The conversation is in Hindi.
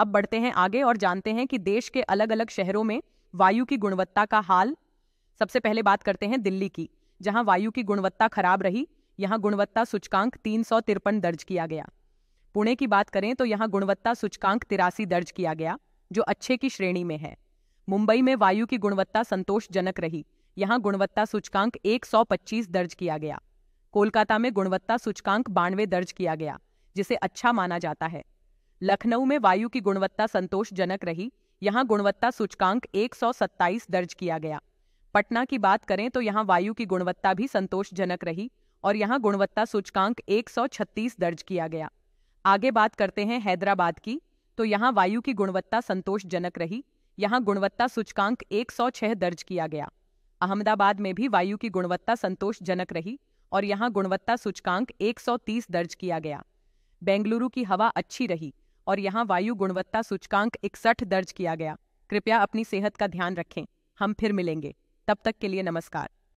अब बढ़ते हैं आगे और जानते हैं कि देश के अलग अलग शहरों में वायु की गुणवत्ता का हाल सबसे पहले बात करते हैं दिल्ली की जहां वायु की गुणवत्ता खराब रही यहां गुणवत्ता सूचकांक तीन दर्ज किया गया पुणे की बात करें तो यहाँ गुणवत्ता सूचकांक तिरासी दर्ज किया गया जो अच्छे की श्रेणी में है मुंबई में वायु की गुणवत्ता संतोषजनक रही यहाँ गुणवत्ता सूचकांक एक दर्ज किया गया कोलकाता में गुणवत्ता सूचकांक बानवे दर्ज किया गया जिसे अच्छा माना जाता है लखनऊ में वायु की गुणवत्ता संतोषजनक रही यहाँ गुणवत्ता सूचकांक 127 दर्ज किया गया पटना की बात करें तो यहाँ वायु की गुणवत्ता भी संतोषजनक रही और यहाँ गुणवत्ता सूचकांक 136 दर्ज किया गया आगे बात करते हैं हैदराबाद की तो यहाँ वायु की गुणवत्ता संतोषजनक रही यहाँ गुणवत्ता सूचकांक 106 दर्ज किया गया अहमदाबाद में भी वायु की गुणवत्ता संतोषजनक रही और यहाँ गुणवत्ता सूचकांक 130 दर्ज किया गया बेंगलुरु की हवा अच्छी रही और यहाँ वायु गुणवत्ता सूचकांक इकसठ दर्ज किया गया कृपया अपनी सेहत का ध्यान रखें हम फिर मिलेंगे तब तक के लिए नमस्कार